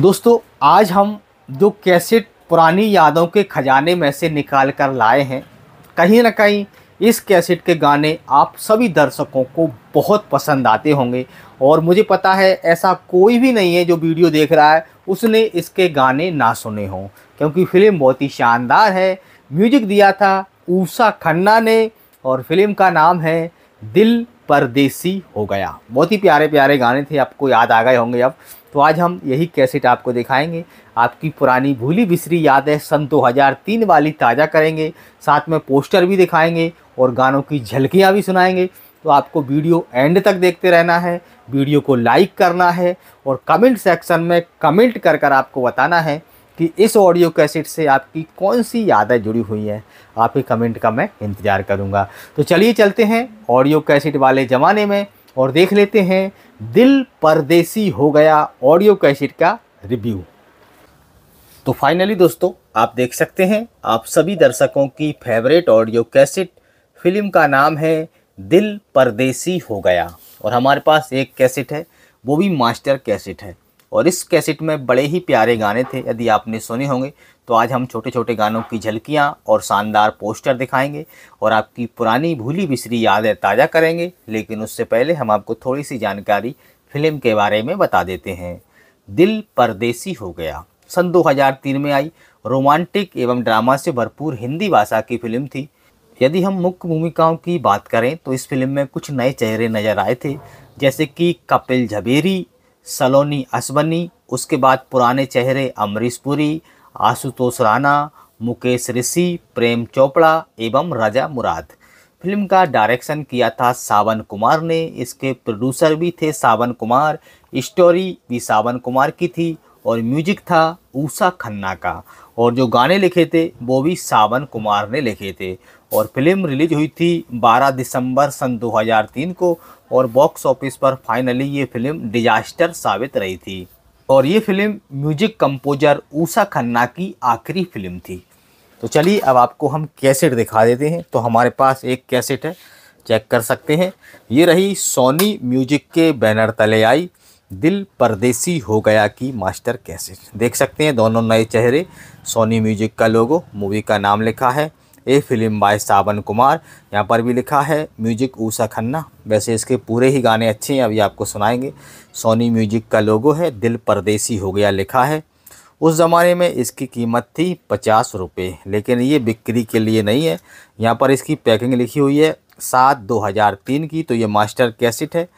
दोस्तों आज हम जो कैसेट पुरानी यादों के खजाने में से निकाल कर लाए हैं कहीं ना कहीं इस कैसेट के गाने आप सभी दर्शकों को बहुत पसंद आते होंगे और मुझे पता है ऐसा कोई भी नहीं है जो वीडियो देख रहा है उसने इसके गाने ना सुने हों क्योंकि फिल्म बहुत ही शानदार है म्यूजिक दिया था ऊषा खन्ना ने और फिल्म का नाम है दिल परदेसी हो गया बहुत ही प्यारे प्यारे गाने थे आपको याद आ गए होंगे अब तो आज हम यही कैसेट आपको दिखाएंगे आपकी पुरानी भूली बिसरी यादें सन 2003 वाली ताज़ा करेंगे साथ में पोस्टर भी दिखाएंगे और गानों की झलकियाँ भी सुनाएंगे तो आपको वीडियो एंड तक देखते रहना है वीडियो को लाइक करना है और कमेंट सेक्शन में कमेंट कर कर आपको बताना है कि इस ऑडियो कैसेट से आपकी कौन सी यादें जुड़ी हुई हैं आपके कमेंट का मैं इंतज़ार करूँगा तो चलिए चलते हैं ऑडियो कैसेट वाले ज़माने में और देख लेते हैं दिल परदेसी हो गया ऑडियो कैसेट का रिव्यू तो फाइनली दोस्तों आप देख सकते हैं आप सभी दर्शकों की फेवरेट ऑडियो कैसेट फिल्म का नाम है दिल परदेसी हो गया और हमारे पास एक कैसेट है वो भी मास्टर कैसेट है और इस कैसेट में बड़े ही प्यारे गाने थे यदि आपने सुने होंगे तो आज हम छोटे छोटे गानों की झलकियाँ और शानदार पोस्टर दिखाएंगे और आपकी पुरानी भूली बिसरी यादें ताज़ा करेंगे लेकिन उससे पहले हम आपको थोड़ी सी जानकारी फिल्म के बारे में बता देते हैं दिल परदेसी हो गया सन 2003 में आई रोमांटिक एवं ड्रामा से भरपूर हिंदी भाषा की फिल्म थी यदि हम मुख्य भूमिकाओं की बात करें तो इस फिल्म में कुछ नए चेहरे नज़र आए थे जैसे कि कपिल झबेरी सलोनी असवनी उसके बाद पुराने चेहरे अमरीश पुरी आशुतोष राणा मुकेश ऋषि प्रेम चोपड़ा एवं राजा मुराद फिल्म का डायरेक्शन किया था सावन कुमार ने इसके प्रोड्यूसर भी थे सावन कुमार स्टोरी भी सावन कुमार की थी और म्यूजिक था ऊषा खन्ना का और जो गाने लिखे थे वो भी सावन कुमार ने लिखे थे और फिल्म रिलीज हुई थी 12 दिसंबर सन 2003 को और बॉक्स ऑफिस पर फाइनली ये फिल्म डिजास्टर साबित रही थी और ये film music composer Usha Khanna की आखिरी फिल्म थी तो चलिए अब आपको हम कैसेट दिखा देते हैं तो हमारे पास एक कैसेट है चेक कर सकते हैं ये रही सोनी म्यूजिक के बैनर तले आई दिल परदेसी हो गया की मास्टर कैसेट देख सकते हैं दोनों नए चेहरे सोनी म्यूजिक का लोगो मूवी का नाम लिखा है ये फिल्म बाय सावन कुमार यहाँ पर भी लिखा है म्यूजिक ऊषा खन्ना वैसे इसके पूरे ही गाने अच्छे हैं अभी आपको सुनाएंगे सोनी म्यूजिक का लोगो है दिल परदेसी हो गया लिखा है उस ज़माने में इसकी कीमत थी पचास रुपये लेकिन ये बिक्री के लिए नहीं है यहाँ पर इसकी पैकिंग लिखी हुई है सात दो हज़ार तीन की तो ये मास्टर कैसेट है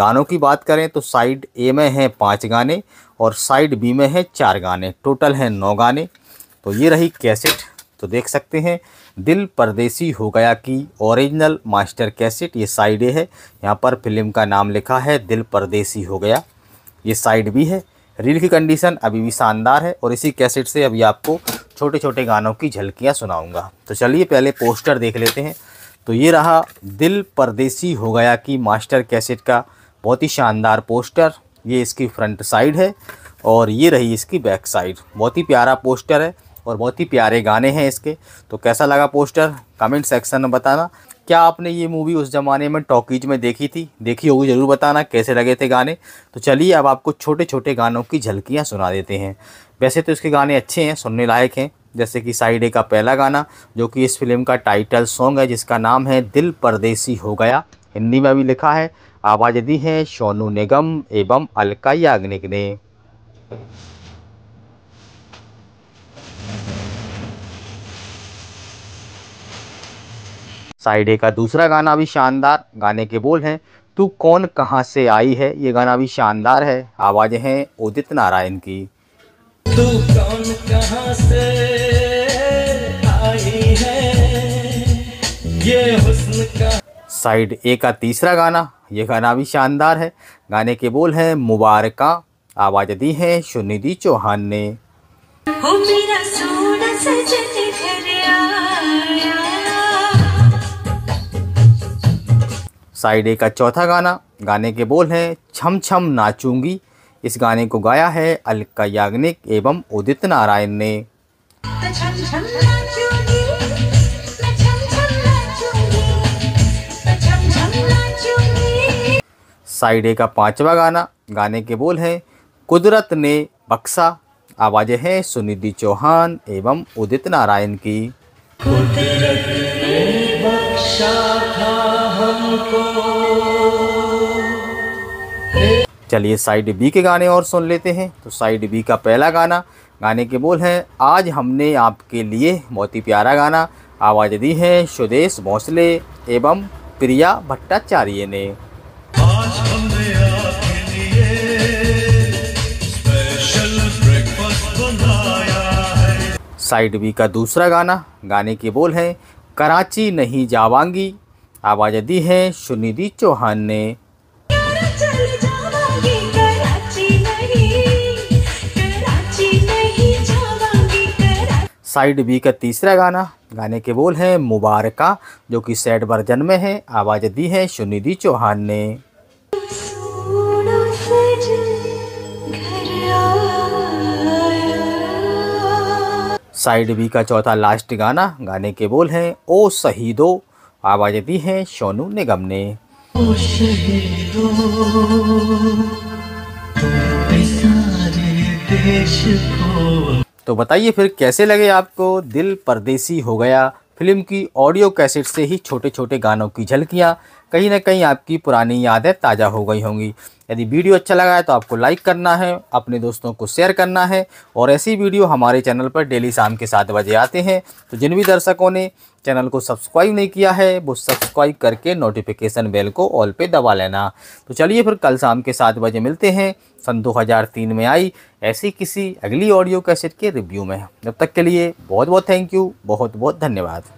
गानों की बात करें तो साइड ए में हैं पाँच गाने और साइड बी में हैं चार गाने टोटल हैं नौ गाने तो ये रही कैसेट तो देख सकते हैं दिल परदेसी हो गया कि ओरिजिनल मास्टर कैसेट ये साइड ए है यहाँ पर फिल्म का नाम लिखा है दिल परदेसी हो गया ये साइड भी है रील की कंडीशन अभी भी शानदार है और इसी कैसेट से अभी आपको छोटे छोटे गानों की झलकियाँ सुनाऊँगा तो चलिए पहले पोस्टर देख लेते हैं तो ये रहा दिल परदेसी हो गया कि मास्टर कैसेट का बहुत ही शानदार पोस्टर ये इसकी फ्रंट साइड है और ये रही इसकी बैक साइड बहुत ही प्यारा पोस्टर है और बहुत ही प्यारे गाने हैं इसके तो कैसा लगा पोस्टर कमेंट सेक्शन में बताना क्या आपने ये मूवी उस ज़माने में टॉकीज में देखी थी देखी होगी ज़रूर बताना कैसे लगे थे गाने तो चलिए अब आपको छोटे छोटे गानों की झलकियाँ सुना देते हैं वैसे तो इसके गाने अच्छे हैं सुनने लायक हैं जैसे कि साइड ए का पहला गाना जो कि इस फिल्म का टाइटल सॉन्ग है जिसका नाम है दिल परदेसी हो गया हिंदी में भी लिखा है आवाज़ दी है सोनू निगम एवं अलका याग्निक ने साइड ए का दूसरा गाना भी शानदार गाने के बोल हैं तू कौन कहाँ से आई है ये गाना भी शानदार है आवाज़ें हैं उदित नारायण की तू कौन कहाँ से आई है ये हुस्न का साइड ए का तीसरा गाना ये गाना भी शानदार है गाने के बोल हैं मुबारक आवाज़ दी है सुनिधि चौहान ने हो मेरा सोना सजन घर आया साइड ए का चौथा गाना गाने के बोल हैं छम छम नाचूंगी इस गाने को गाया है अलका याग्निक एवं उदित नारायण ने साइड ए का पांचवा गाना गाने के बोल हैं कुदरत ने बक्सा आवाज़ें हैं सुनिधि चौहान एवं उदित नारायण की चलिए साइड बी के गाने और सुन लेते हैं तो साइड बी का पहला गाना गाने के बोल हैं आज हमने आपके लिए बहुत ही प्यारा गाना आवाज़ दी है सुदेश भोसले एवं प्रिया भट्टाचार्य ने साइड बी का दूसरा गाना गाने के बोल हैं कराची नहीं जावांगी आवाज़ दी है सुनिधि चौहान ने साइड बी का तीसरा गाना गाने के बोल हैं मुबारका जो कि सैड वर्जन में है आवाज़ दी है सुनिधि चौहान ने साइड बी का चौथा लास्ट गाना गाने के बोल हैं ओ शहीदो आवाज़ दी है सोनू निगम ने ओ शहीदो तो बताइए फिर कैसे लगे आपको दिल परदेसी हो गया फिल्म की ऑडियो कैसेट से ही छोटे छोटे गानों की झलकियाँ कहीं ना कहीं आपकी पुरानी यादें ताज़ा हो गई होंगी यदि वीडियो अच्छा लगा है तो आपको लाइक करना है अपने दोस्तों को शेयर करना है और ऐसी वीडियो हमारे चैनल पर डेली शाम के सात बजे आते हैं तो जिन भी दर्शकों ने चैनल को सब्सक्राइब नहीं किया है वो सब्सक्राइब करके नोटिफिकेशन बेल को ऑल पे दबा लेना तो चलिए फिर कल शाम के सात बजे मिलते हैं सन दो में आई ऐसी किसी अगली ऑडियो कैसेट के रिव्यू में जब तक के लिए बहुत बहुत थैंक यू बहुत बहुत धन्यवाद